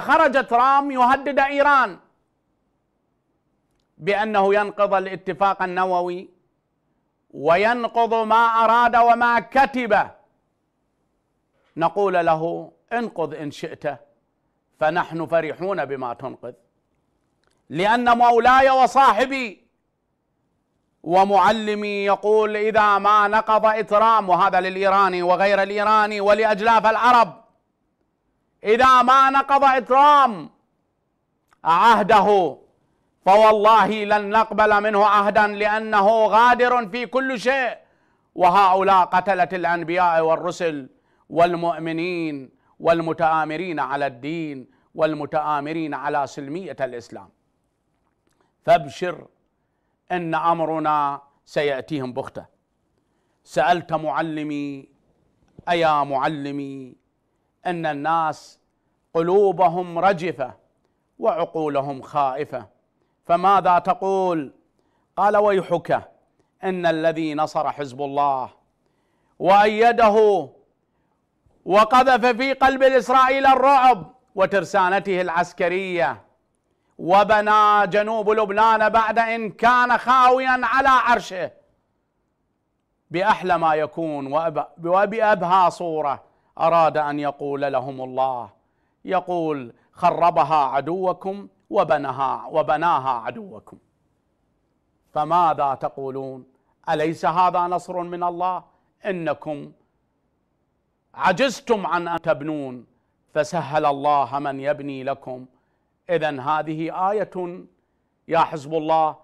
خرج ترامب يهدد إيران بأنه ينقض الاتفاق النووي وينقض ما أراد وما كتبه نقول له انقض إن شئت فنحن فرحون بما تنقذ لأن مولاي وصاحبي ومعلمي يقول إذا ما نقض إترام وهذا للإيراني وغير الإيراني ولأجلاف العرب إذا ما نقض إكرام عهده فوالله لن نقبل منه عهدا لأنه غادر في كل شيء وهؤلاء قتلة الأنبياء والرسل والمؤمنين والمتآمرين على الدين والمتآمرين على سلمية الإسلام فابشر إن أمرنا سيأتيهم بختة سألت معلمي أيا معلمي أن الناس قلوبهم رجفه وعقولهم خائفه فماذا تقول قال ويحك ان الذي نصر حزب الله وايده وقذف في قلب الاسرائيل الرعب وترسانته العسكريه وبنى جنوب لبنان بعد ان كان خاويا على عرشه باحلى ما يكون وبابهى صوره اراد ان يقول لهم الله يقول خربها عدوكم وبنها وبناها عدوكم فماذا تقولون اليس هذا نصر من الله انكم عجزتم عن ان تبنون فسهل الله من يبني لكم اذا هذه ايه يا حزب الله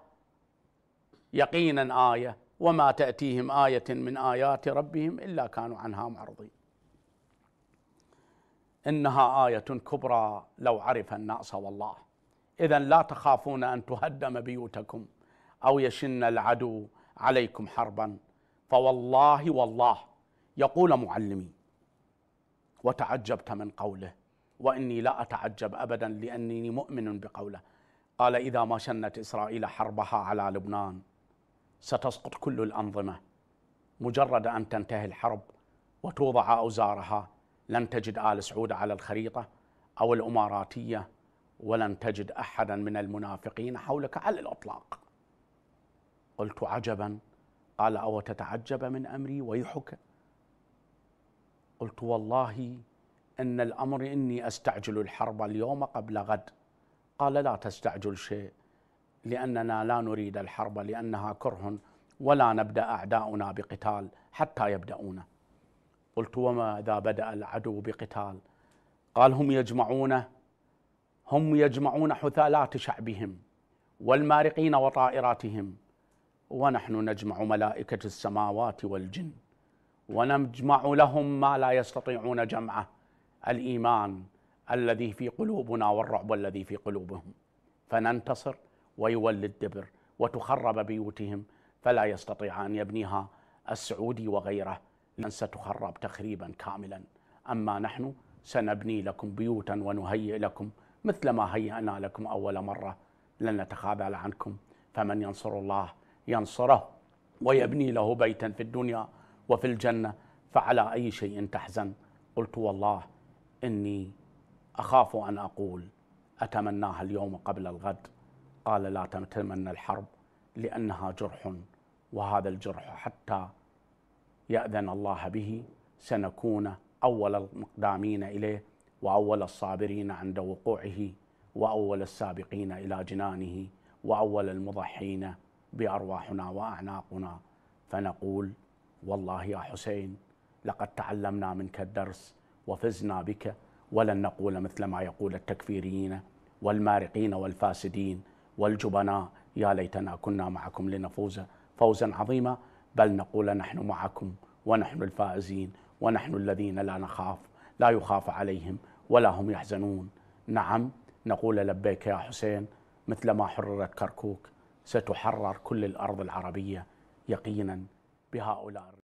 يقينا ايه وما تاتيهم ايه من ايات ربهم الا كانوا عنها معرضين انها ايه كبرى لو عرف الناس والله اذا لا تخافون ان تهدم بيوتكم او يشن العدو عليكم حربا فوالله والله يقول معلمي وتعجبت من قوله واني لا اتعجب ابدا لانني مؤمن بقوله قال اذا ما شنت اسرائيل حربها على لبنان ستسقط كل الانظمه مجرد ان تنتهي الحرب وتوضع اوزارها لن تجد آل سعود على الخريطة أو الإماراتية ولن تجد أحدا من المنافقين حولك على الإطلاق قلت عجبا قال أو تتعجب من أمري ويحك قلت والله إن الأمر إني أستعجل الحرب اليوم قبل غد قال لا تستعجل شيء لأننا لا نريد الحرب لأنها كره ولا نبدأ أعداؤنا بقتال حتى يبدأونه قلت وما إذا بدأ العدو بقتال قال هم يجمعون هم يجمعون حثالات شعبهم والمارقين وطائراتهم ونحن نجمع ملائكة السماوات والجن ونجمع لهم ما لا يستطيعون جمعه الإيمان الذي في قلوبنا والرعب الذي في قلوبهم فننتصر ويولي الدبر وتخرب بيوتهم فلا يستطيع أن يبنيها السعودي وغيره لن ستخرب تخريبا كاملا أما نحن سنبني لكم بيوتا ونهيئ لكم مثل ما هيئنا لكم أول مرة لن نتخاذل عنكم فمن ينصر الله ينصره ويبني له بيتا في الدنيا وفي الجنة فعلى أي شيء تحزن قلت والله إني أخاف أن أقول أتمناها اليوم قبل الغد قال لا تتمنى الحرب لأنها جرح وهذا الجرح حتى يأذن الله به سنكون أول المقدامين إليه وأول الصابرين عند وقوعه وأول السابقين إلى جنانه وأول المضحين بأرواحنا وأعناقنا فنقول والله يا حسين لقد تعلمنا منك الدرس وفزنا بك ولن نقول مثل ما يقول التكفيريين والمارقين والفاسدين والجبناء يا ليتنا كنا معكم لنفوز فوزا عظيما بل نقول نحن معكم ونحن الفائزين ونحن الذين لا نخاف لا يخاف عليهم ولا هم يحزنون نعم نقول لبيك يا حسين مثلما حررت كركوك ستحرر كل الارض العربيه يقينا بهؤلاء